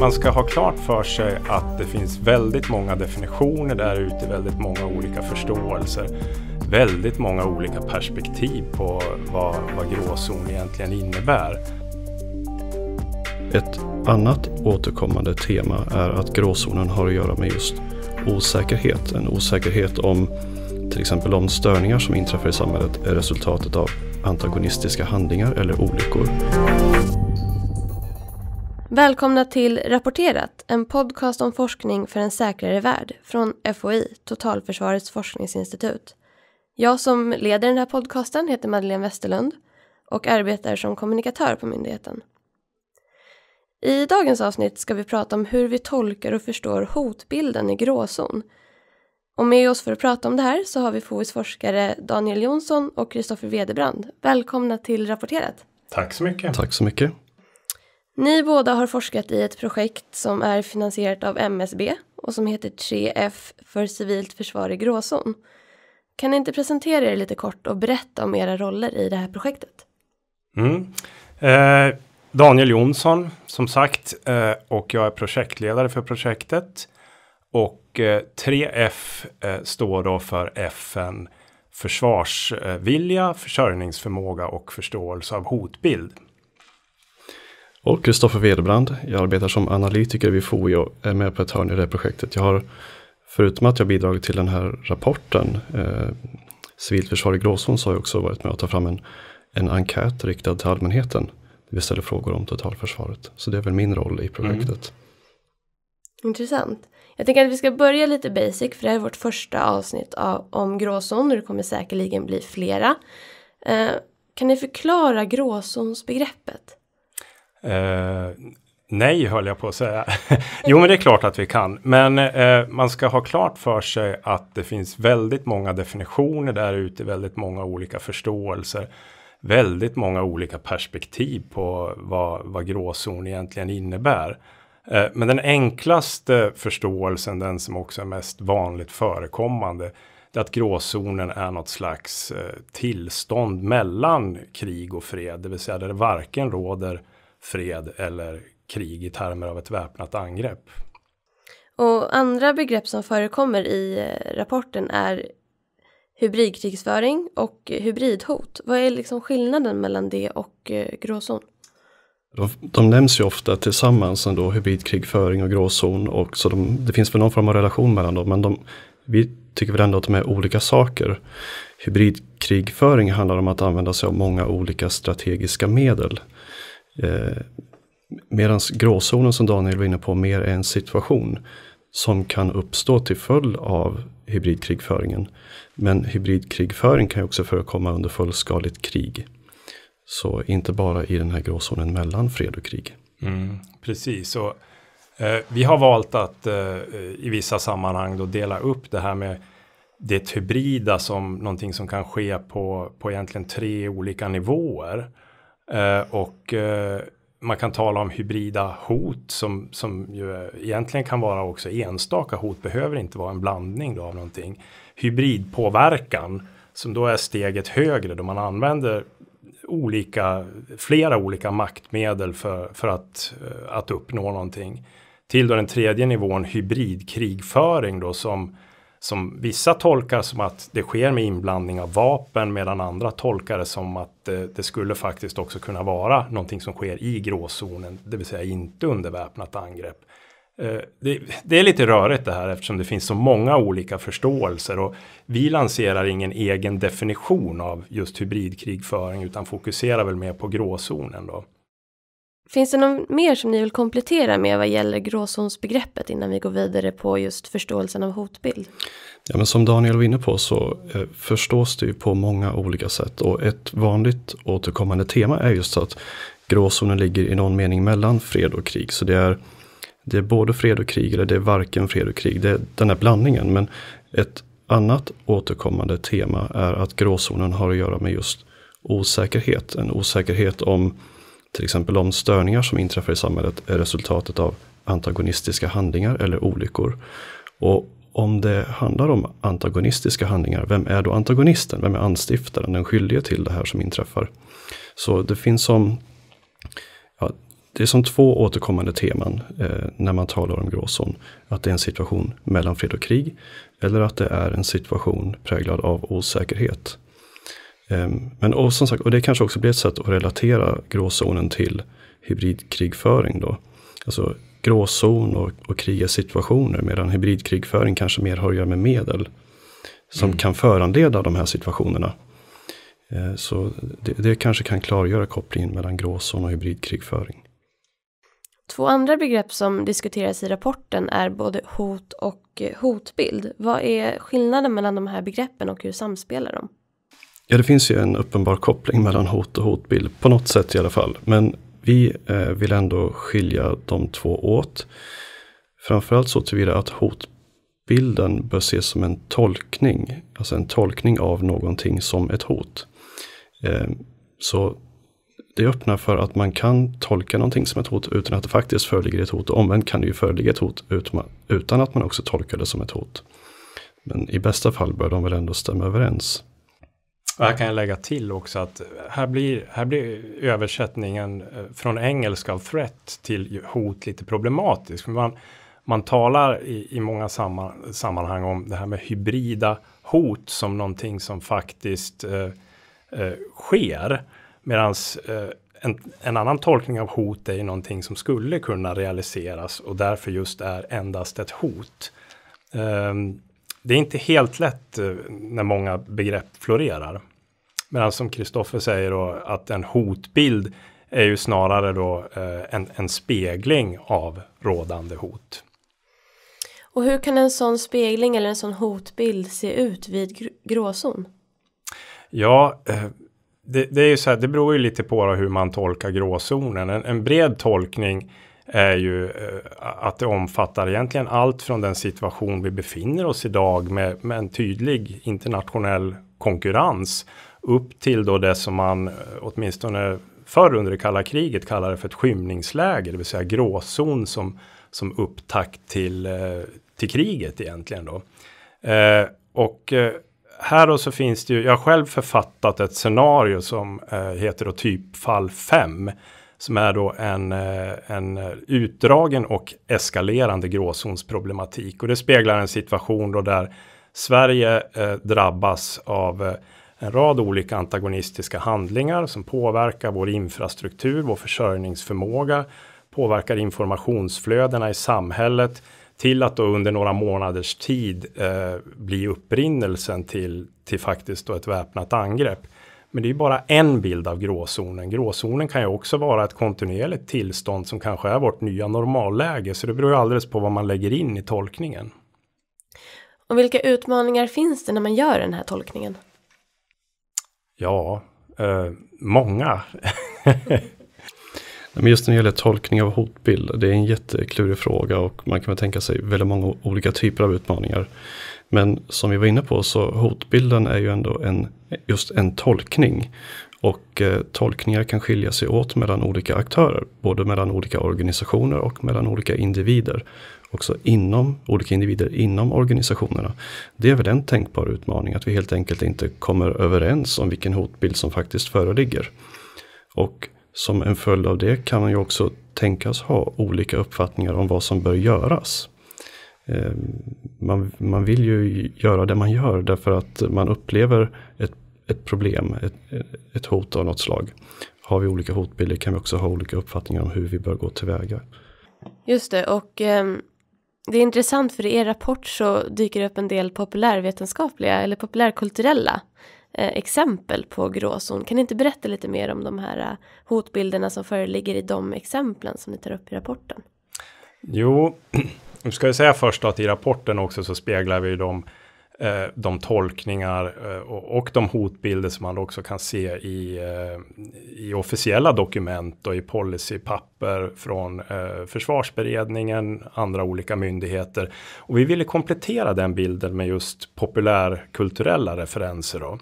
Man ska ha klart för sig att det finns väldigt många definitioner där ute, väldigt många olika förståelser, väldigt många olika perspektiv på vad, vad gråzon egentligen innebär. Ett annat återkommande tema är att gråzonen har att göra med just osäkerhet. En osäkerhet om till exempel om störningar som inträffar i samhället är resultatet av antagonistiska handlingar eller olyckor. Välkomna till Rapporterat, en podcast om forskning för en säkrare värld från FOI, Totalförsvarets forskningsinstitut. Jag som leder den här podcasten heter Madeleine Westerlund och arbetar som kommunikatör på myndigheten. I dagens avsnitt ska vi prata om hur vi tolkar och förstår hotbilden i gråzon och med oss för att prata om det här så har vi FOIs forskare Daniel Jonsson och Kristoffer Wedebrand. Välkomna till Rapporterat. Tack så mycket. Tack så mycket. Ni båda har forskat i ett projekt som är finansierat av MSB och som heter 3F för civilt försvar i gråzon. Kan ni inte presentera er lite kort och berätta om era roller i det här projektet? Mm. Eh, Daniel Jonsson, som sagt, eh, och jag är projektledare för projektet. Och eh, 3F eh, står då för FN försvarsvilja, försörjningsförmåga och förståelse av hotbild. Och Kristoffer Wedebrand, jag arbetar som analytiker vid FOI och är med på ett hörn i det projektet. Jag har, förutom att jag bidragit till den här rapporten, eh, Civilt försvar i gråzon, så har jag också varit med att ta fram en, en enkät riktad till allmänheten. vi ställer frågor om totalförsvaret. Så det är väl min roll i projektet. Mm. Intressant. Jag tänker att vi ska börja lite basic för det här är vårt första avsnitt av, om gråzon och det kommer säkerligen bli flera. Eh, kan ni förklara gråzonsbegreppet? Eh, nej, höll jag på att säga. jo, men det är klart att vi kan. Men eh, man ska ha klart för sig att det finns väldigt många definitioner där ute, väldigt många olika förståelser väldigt många olika perspektiv på vad, vad gråzon egentligen innebär. Eh, men den enklaste förståelsen, den som också är mest vanligt förekommande, det är att gråzonen är något slags eh, tillstånd mellan krig och fred, det vill säga där det varken råder fred eller krig i termer av ett väpnat angrepp. Och andra begrepp som förekommer i eh, rapporten är hybridkrigsföring och hybridhot. Vad är liksom skillnaden mellan det och gråzon? De nämns ju ofta tillsammans ändå, hybridkrigföring och gråzon. Och så de, det finns väl någon form av relation mellan dem, men de, vi tycker väl ändå att de är olika saker. Hybridkrigföring handlar om att använda sig av många olika strategiska medel. Eh, Medan gråzonen som Daniel var inne på mer är en situation som kan uppstå till följd av hybridkrigföringen. Men hybridkrigföring kan ju också förekomma under fullskaligt krig. Så inte bara i den här gråzonen mellan fred och krig. Mm, precis, och eh, vi har valt att eh, i vissa sammanhang då dela upp det här med det hybrida som någonting som kan ske på, på egentligen tre olika nivåer. Eh, och eh, man kan tala om hybrida hot som, som ju egentligen kan vara också enstaka hot, behöver inte vara en blandning då av någonting. Hybridpåverkan som då är steget högre då man använder olika, flera olika maktmedel för, för att, eh, att uppnå någonting. Till då den tredje nivån hybridkrigföring då som, som vissa tolkar som att det sker med inblandning av vapen medan andra tolkar det som att det, eh, det skulle faktiskt också kunna vara någonting som sker i gråzonen, det vill säga inte under väpnat angrepp. Eh, det, det, är lite rörigt det här eftersom det finns så många olika förståelser och vi lanserar ingen egen definition av just hybridkrigföring utan fokuserar väl mer på gråzonen då. Finns det något mer som ni vill komplettera med vad gäller gråzonsbegreppet innan vi går vidare på just förståelsen av hotbild? Ja, men som Daniel var inne på så eh, förstås det ju på många olika sätt och ett vanligt återkommande tema är just att gråzonen ligger i någon mening mellan fred och krig. Så det är det är både fred och krig eller det är varken fred och krig. Det är den här blandningen. Men ett annat återkommande tema är att gråzonen har att göra med just osäkerhet. En osäkerhet om till exempel om störningar som inträffar i samhället är resultatet av antagonistiska handlingar eller olyckor. Och om det handlar om antagonistiska handlingar, vem är då antagonisten? Vem är anstiftaren, den skyldige till det här som inträffar? Så det finns som ja, det är som två återkommande teman eh, när man talar om gråzon. Att det är en situation mellan fred och krig. Eller att det är en situation präglad av osäkerhet. Eh, men och som sagt, och det kanske också blir ett sätt att relatera gråzonen till hybridkrigföring. Då. Alltså gråzon och, och krig är situationer medan hybridkrigföring kanske mer har att göra med medel. Som mm. kan föranleda de här situationerna. Eh, så det, det, kanske kan klargöra kopplingen mellan gråzon och hybridkrigföring. Två andra begrepp som diskuteras i rapporten är både hot och eh, hotbild. Vad är skillnaden mellan de här begreppen och hur samspelar de? Ja, det finns ju en uppenbar koppling mellan hot och hotbild, på något sätt i alla fall. Men vi eh, vill ändå skilja de två åt. Framförallt så tillvida att hotbilden bör ses som en tolkning, alltså en tolkning av någonting som ett hot. Eh, så det öppnar för att man kan tolka någonting som ett hot utan att det faktiskt föreligger ett hot. Och omvänt kan det ju föreligga ett hot utan att man också tolkar det som ett hot. Men i bästa fall bör de väl ändå stämma överens. Och här kan jag lägga till också att här blir, här blir översättningen eh, från engelska av threat till hot lite problematisk. Man, man talar i, i många samma, sammanhang om det här med hybrida hot som någonting som faktiskt eh, eh, sker. Medan eh, en, en, annan tolkning av hot är ju någonting som skulle kunna realiseras och därför just är endast ett hot. Eh, det är inte helt lätt eh, när många begrepp florerar. Medan som Kristoffer säger då att en hotbild är ju snarare då eh, en, en spegling av rådande hot. Och hur kan en sån spegling eller en sån hotbild se ut vid gråzon? Ja, eh, det, det, är ju så här, det beror ju lite på hur man tolkar gråzonen. En, en bred tolkning är ju eh, att det omfattar egentligen allt från den situation vi befinner oss idag med, med en tydlig internationell konkurrens upp till då det som man eh, åtminstone förr under det kalla kriget kallade för ett skymningsläge, det vill säga gråzon som som upptakt till eh, till kriget egentligen då. Eh, och eh, här och så finns det ju, jag har själv författat ett scenario som eh, heter då typfall 5. Som är då en, eh, en utdragen och eskalerande gråzonsproblematik. Och det speglar en situation då där Sverige eh, drabbas av eh, en rad olika antagonistiska handlingar som påverkar vår infrastruktur, vår försörjningsförmåga, påverkar informationsflödena i samhället, till att då under några månaders tid eh, bli upprinnelsen till, till faktiskt då ett väpnat angrepp. Men det är ju bara en bild av gråzonen. Gråzonen kan ju också vara ett kontinuerligt tillstånd som kanske är vårt nya normalläge, så det beror ju alldeles på vad man lägger in i tolkningen. Och vilka utmaningar finns det när man gör den här tolkningen? Ja, eh, många. Men just när det gäller tolkning av hotbild, det är en jätteklurig fråga och man kan väl tänka sig väldigt många olika typer av utmaningar. Men som vi var inne på så hotbilden är ju ändå en, just en tolkning. Och eh, tolkningar kan skilja sig åt mellan olika aktörer, både mellan olika organisationer och mellan olika individer. Också inom olika individer inom organisationerna. Det är väl en tänkbar utmaning, att vi helt enkelt inte kommer överens om vilken hotbild som faktiskt föreligger. Och som en följd av det kan man ju också tänkas ha olika uppfattningar om vad som bör göras. Ehm, man, man vill ju göra det man gör därför att man upplever ett, ett problem, ett, ett hot av något slag. Har vi olika hotbilder kan vi också ha olika uppfattningar om hur vi bör gå tillväga. Just det, och um... Det är intressant för i er rapport så dyker det upp en del populärvetenskapliga eller populärkulturella Eh, exempel på gråzon. Kan ni inte berätta lite mer om de här eh, hotbilderna som föreligger i de exemplen som ni tar upp i rapporten? Jo, nu ska jag säga först att i rapporten också så speglar vi de, eh, de tolkningar och de hotbilder som man också kan se i, i officiella dokument och i policypapper från försvarsberedningen, andra olika myndigheter. Och vi ville komplettera den bilden med just populärkulturella referenser. Då.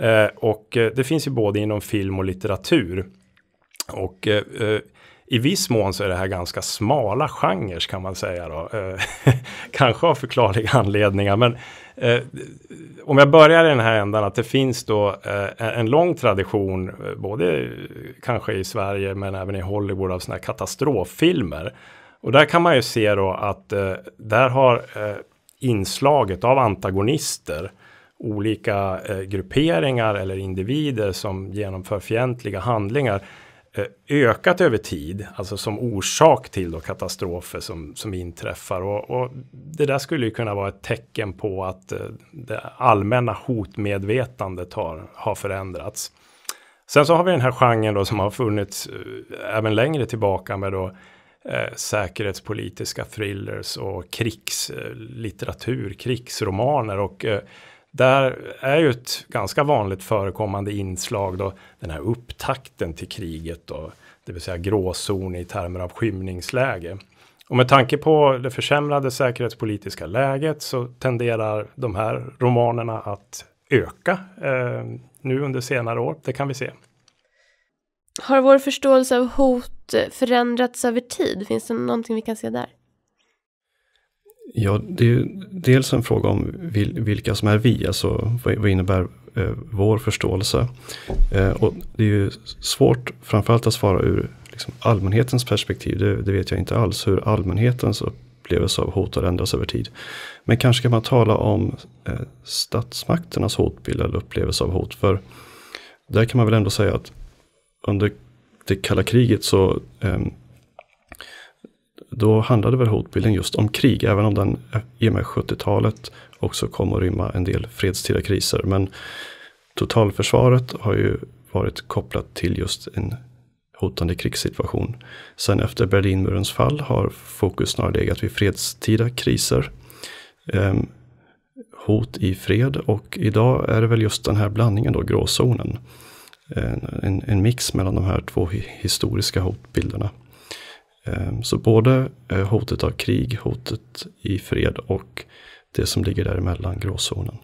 Eh, och eh, det finns ju både inom film och litteratur. Och eh, i viss mån så är det här ganska smala genrer kan man säga då. Kanske av förklarliga anledningar, men eh, om jag börjar i den här ändan att det finns då eh, en lång tradition, både kanske i Sverige men även i Hollywood av sådana här katastroffilmer. Och där kan man ju se då att eh, där har inslaget av antagonister olika eh, grupperingar eller individer som genomför fientliga handlingar eh, ökat över tid, alltså som orsak till då katastrofer som, som inträffar. Och, och det där skulle ju kunna vara ett tecken på att eh, det allmänna hotmedvetandet har, har förändrats. Sen så har vi den här genren då som har funnits eh, även längre tillbaka med då Eh, säkerhetspolitiska thrillers och krigslitteratur, eh, krigsromaner och eh, där är ju ett ganska vanligt förekommande inslag då den här upptakten till kriget då, det vill säga gråzon i termer av skymningsläge. Och med tanke på det försämrade säkerhetspolitiska läget så tenderar de här romanerna att öka eh, nu under senare år. Det kan vi se. Har vår förståelse av hot förändrats över tid? Finns det någonting vi kan se där? Ja, det är dels en fråga om vilka som är vi, alltså vad innebär eh, vår förståelse? Eh, och det är ju svårt framförallt att svara ur liksom, allmänhetens perspektiv, det, det, vet jag inte alls, hur allmänhetens upplevelse av hot har ändrats över tid. Men kanske kan man tala om eh, statsmakternas hotbild eller upplevelse av hot, för där kan man väl ändå säga att under det kalla kriget så eh, då handlade väl hotbilden just om krig, även om den i och med 70-talet också kom att rymma en del fredstida kriser. Men totalförsvaret har ju varit kopplat till just en hotande krigssituation. Sen efter Berlinmurens fall har fokus snarare legat vid fredstida kriser. Eh, hot i fred och idag är det väl just den här blandningen då, gråzonen. En, en, en mix mellan de här två historiska hotbilderna. Ehm, så både eh, hotet av krig, hotet i fred och det som ligger däremellan, gråzonen.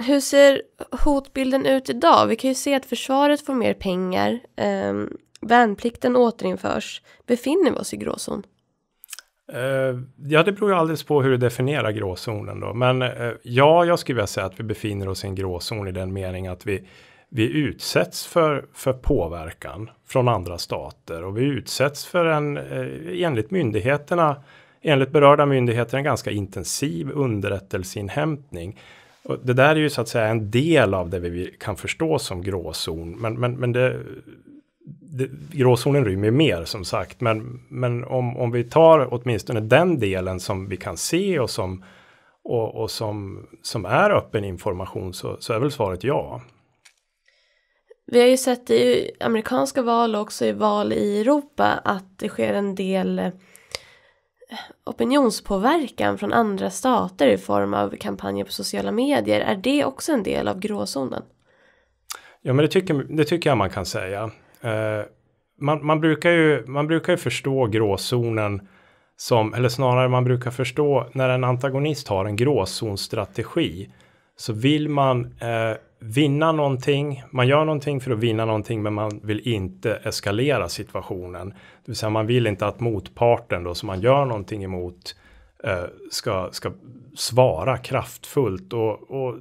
Hur ser hotbilden ut idag? Vi kan ju se att försvaret får mer pengar, eh, värnplikten återinförs. Befinner vi oss i gråzon? Eh, ja, det beror ju alldeles på hur du definierar gråzonen då. Men eh, ja, jag skulle vilja säga att vi befinner oss i en gråzon i den mening att vi vi utsätts för, för påverkan från andra stater och vi utsätts för en, eh, enligt myndigheterna, enligt berörda myndigheter, en ganska intensiv underrättelseinhämtning. Och det där är ju så att säga en del av det vi kan förstå som gråzon, men, men, men det, det, gråzonen rymmer mer som sagt, men, men om, om vi tar åtminstone den delen som vi kan se och som och, och som, som är öppen information så, så är väl svaret ja. Vi har ju sett i amerikanska val och också i val i Europa att det sker en del eh, opinionspåverkan från andra stater i form av kampanjer på sociala medier. Är det också en del av gråzonen? Ja, men det tycker, det tycker jag man kan säga. Eh, man, man, brukar ju, man brukar ju förstå gråzonen som, eller snarare man brukar förstå när en antagonist har en gråzonstrategi så vill man eh, vinna någonting. Man gör någonting för att vinna någonting, men man vill inte eskalera situationen. Det vill säga, man vill inte att motparten då som man gör någonting emot eh, ska, ska svara kraftfullt och, och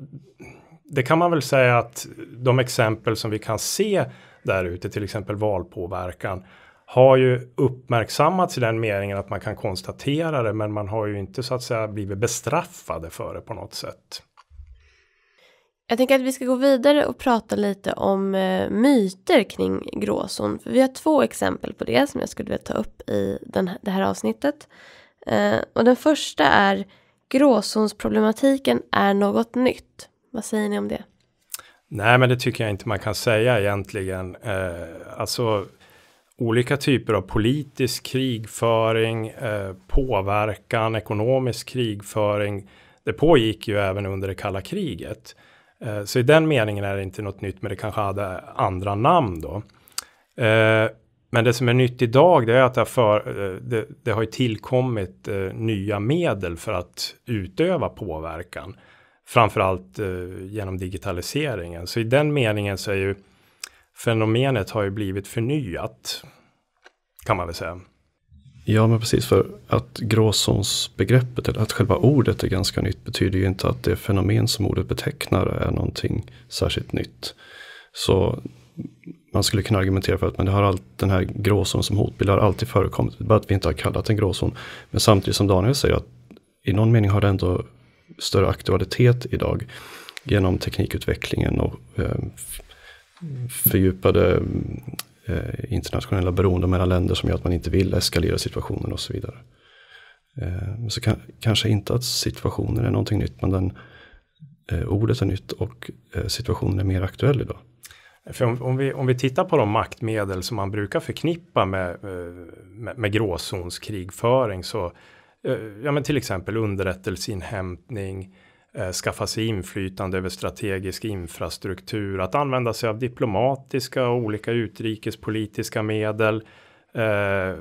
det kan man väl säga att de exempel som vi kan se där ute, till exempel valpåverkan, har ju uppmärksammats i den meningen att man kan konstatera det, men man har ju inte så att säga blivit bestraffade för det på något sätt. Jag tänker att vi ska gå vidare och prata lite om eh, myter kring gråzon. För vi har två exempel på det som jag skulle vilja ta upp i den, det här avsnittet. Eh, och den första är gråzonsproblematiken är något nytt. Vad säger ni om det? Nej, men det tycker jag inte man kan säga egentligen. Eh, alltså olika typer av politisk krigföring, eh, påverkan, ekonomisk krigföring. Det pågick ju även under det kalla kriget. Eh, så i den meningen är det inte något nytt, men det kanske hade andra namn då. Eh, men det som är nytt idag, det är att det har, för, eh, det, det har tillkommit nya medel för att utöva påverkan. Framförallt genom digitaliseringen. Så i den meningen så är ju fenomenet har ju blivit förnyat. Kan man väl säga. Ja, men precis. För att gråzonsbegreppet, eller att själva ordet är ganska nytt, betyder ju inte att det fenomen som ordet betecknar är någonting särskilt nytt. Så man skulle kunna argumentera för att men det har allt, den här gråzonen som hotbild har alltid förekommit, bara att vi inte har kallat den gråzon. Men samtidigt som Daniel säger att i någon mening har det ändå större aktualitet idag genom teknikutvecklingen och eh, fördjupade eh, internationella beroende mellan länder som gör att man inte vill eskalera situationen och så vidare. Eh, så kan, kanske inte att situationen är någonting nytt, men den, eh, ordet är nytt och eh, situationen är mer aktuell idag. För om, om, vi, om vi tittar på de maktmedel som man brukar förknippa med, eh, med, med gråzonskrigföring så eh, ja, men till exempel underrättelseinhämtning, Eh, skaffa sig inflytande över strategisk infrastruktur, att använda sig av diplomatiska och olika utrikespolitiska medel, eh,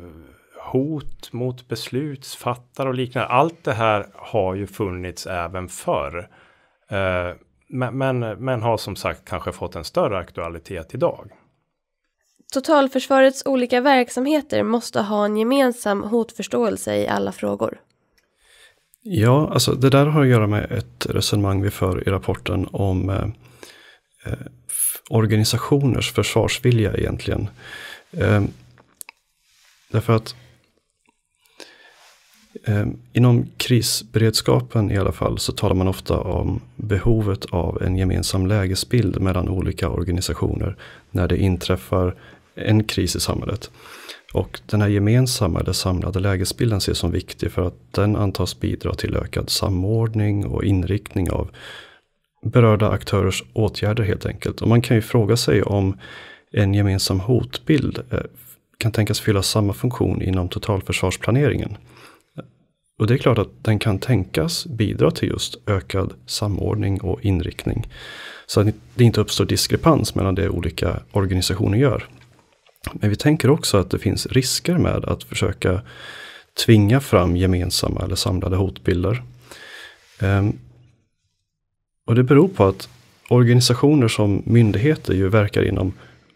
hot mot beslutsfattare och liknande. Allt det här har ju funnits även förr. Eh, men, men, men har som sagt kanske fått en större aktualitet idag. Totalförsvarets olika verksamheter måste ha en gemensam hotförståelse i alla frågor. Ja, alltså det där har att göra med ett resonemang vi för i rapporten om eh, eh organisationers försvarsvilja egentligen. Eh, därför att eh, inom krisberedskapen i alla fall så talar man ofta om behovet av en gemensam lägesbild mellan olika organisationer när det inträffar en kris i samhället. Och den här gemensamma eller samlade lägesbilden ses som viktig för att den antas bidra till ökad samordning och inriktning av berörda aktörers åtgärder helt enkelt. Och man kan ju fråga sig om en gemensam hotbild eh, kan tänkas fylla samma funktion inom totalförsvarsplaneringen. Och det är klart att den kan tänkas bidra till just ökad samordning och inriktning. Så att det inte uppstår diskrepans mellan det olika organisationer gör. Men vi tänker också att det finns risker med att försöka tvinga fram gemensamma eller samlade hotbilder. Ehm, och det beror på att organisationer som myndigheter ju verkar inom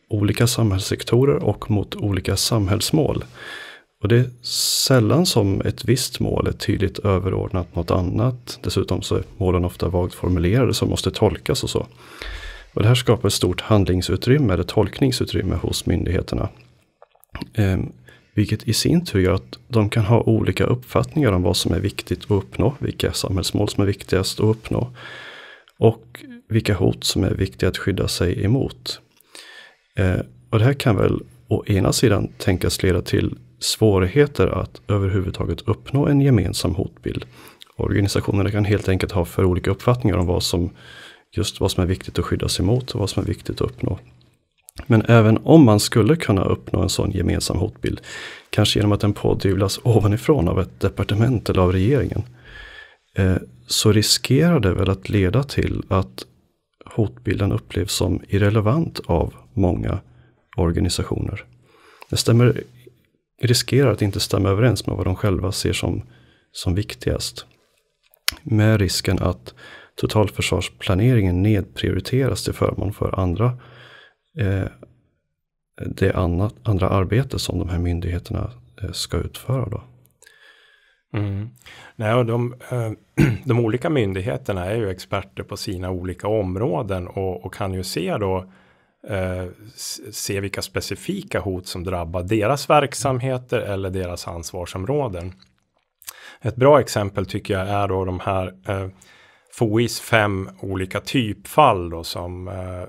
olika samhällssektorer och mot olika samhällsmål. Och det är sällan som ett visst mål är tydligt överordnat något annat. Dessutom så är målen ofta vagt formulerade som måste tolkas och så. Och det här skapar ett stort handlingsutrymme eller tolkningsutrymme hos myndigheterna. Ehm, vilket i sin tur gör att de kan ha olika uppfattningar om vad som är viktigt att uppnå, vilka samhällsmål som är viktigast att uppnå och vilka hot som är viktiga att skydda sig emot. Ehm, och det här kan väl å ena sidan tänkas leda till svårigheter att överhuvudtaget uppnå en gemensam hotbild. Organisationerna kan helt enkelt ha för olika uppfattningar om vad som just vad som är viktigt att skydda sig mot och vad som är viktigt att uppnå. Men även om man skulle kunna uppnå en sån gemensam hotbild, kanske genom att den pådyvlas ovanifrån av ett departement eller av regeringen, eh, så riskerar det väl att leda till att hotbilden upplevs som irrelevant av många organisationer. Det stämmer, riskerar att inte stämma överens med vad de själva ser som, som viktigast. Med risken att totalförsvarsplaneringen nedprioriteras till förmån för andra, eh, det annat, andra arbete som de här myndigheterna eh, ska utföra. Då. Mm. Nej, och de, eh, de, olika myndigheterna är ju experter på sina olika områden och, och kan ju se då eh, se vilka specifika hot som drabbar deras verksamheter eller deras ansvarsområden. Ett bra exempel tycker jag är då de här eh, FOIs fem olika typfall då, som, eh,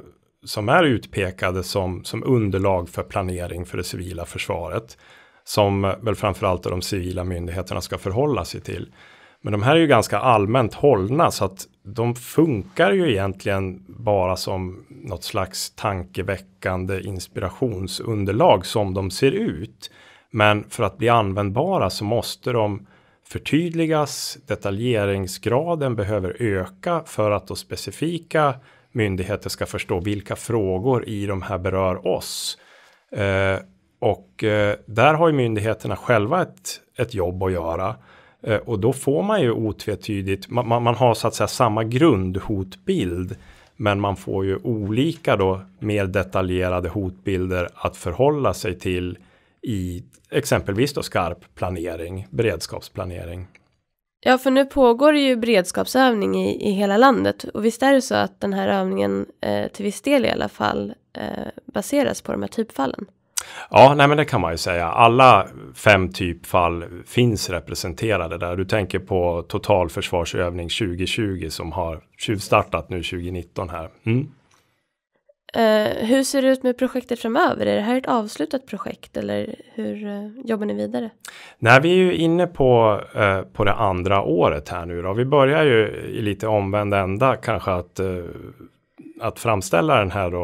som är utpekade som, som underlag för planering för det civila försvaret. Som väl framförallt de civila myndigheterna ska förhålla sig till. Men de här är ju ganska allmänt hållna så att de funkar ju egentligen bara som något slags tankeväckande inspirationsunderlag som de ser ut. Men för att bli användbara så måste de förtydligas, detaljeringsgraden behöver öka för att då specifika myndigheter ska förstå vilka frågor i de här berör oss. Eh, och eh, där har ju myndigheterna själva ett, ett jobb att göra. Eh, och då får man ju otvetydigt, man, man, man, har så att säga samma grundhotbild. Men man får ju olika då mer detaljerade hotbilder att förhålla sig till i exempelvis då skarp planering, beredskapsplanering. Ja, för nu pågår det ju beredskapsövning i, i hela landet och visst är det så att den här övningen eh, till viss del i alla fall eh, baseras på de här typfallen? Ja, nej, men det kan man ju säga. Alla fem typfall finns representerade där. Du tänker på totalförsvarsövning 2020 som har tjuvstartat nu 2019 här. Mm. Eh, hur ser det ut med projektet framöver? Är det här ett avslutat projekt eller hur eh, jobbar ni vidare? Nej, vi är ju inne på, eh, på det andra året här nu då. Vi börjar ju i lite omvänd ända kanske att, eh, att framställa den här då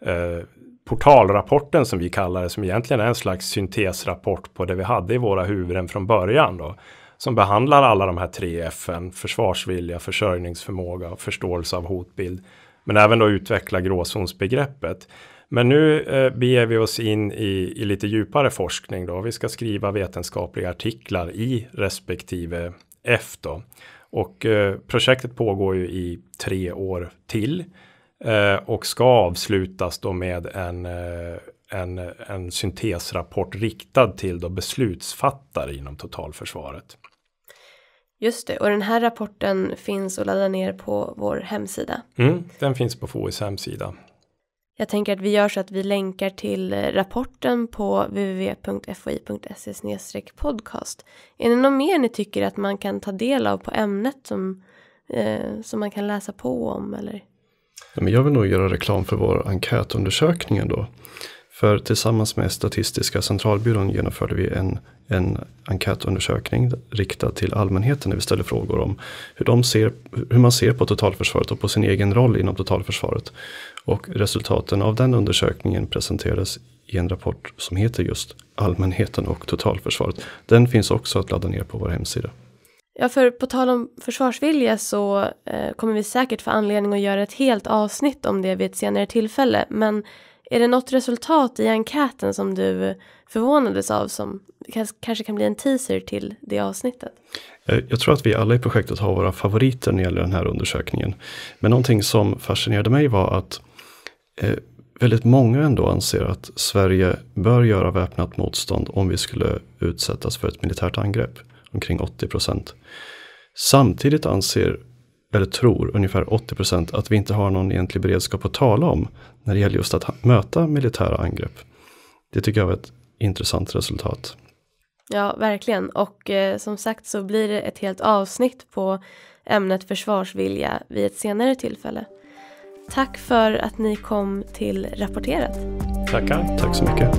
eh, portalrapporten som vi kallar det, som egentligen är en slags syntesrapport på det vi hade i våra huvuden från början då, som behandlar alla de här tre fn försvarsvilja, försörjningsförmåga och förståelse av hotbild men även då utveckla gråzonsbegreppet. Men nu eh, beger vi oss in i, i lite djupare forskning då. Vi ska skriva vetenskapliga artiklar i respektive F då. Och eh, projektet pågår ju i tre år till eh, och ska avslutas då med en, eh, en, en syntesrapport riktad till då beslutsfattare inom totalförsvaret. Just det, och den här rapporten finns att ladda ner på vår hemsida. Mm, den finns på FOIs hemsida. Jag tänker att vi gör så att vi länkar till rapporten på www.foi.se podcast. Är det något mer ni tycker att man kan ta del av på ämnet som, eh, som man kan läsa på om? Eller? Jag vill nog göra reklam för vår enkätundersökning ändå. För tillsammans med Statistiska centralbyrån genomförde vi en, en enkätundersökning riktad till allmänheten där vi ställde frågor om hur, de ser, hur man ser på totalförsvaret och på sin egen roll inom totalförsvaret. Och resultaten av den undersökningen presenterades i en rapport som heter just Allmänheten och totalförsvaret. Den finns också att ladda ner på vår hemsida. Ja, för på tal om försvarsvilja så eh, kommer vi säkert få anledning att göra ett helt avsnitt om det vid ett senare tillfälle, men är det något resultat i enkäten som du förvånades av som kanske kan bli en teaser till det avsnittet? Eh, jag tror att vi alla i projektet har våra favoriter när det gäller den här undersökningen. Men någonting som fascinerade mig var att eh, väldigt många ändå anser att Sverige bör göra väpnat motstånd om vi skulle utsättas för ett militärt angrepp, omkring 80 procent. Samtidigt anser eller tror ungefär 80 procent att vi inte har någon egentlig beredskap att tala om när det gäller just att möta militära angrepp. Det tycker jag var ett intressant resultat. Ja, verkligen. Och eh, som sagt så blir det ett helt avsnitt på ämnet försvarsvilja vid ett senare tillfälle. Tack för att ni kom till Rapporterat. Tackar. Tack så mycket.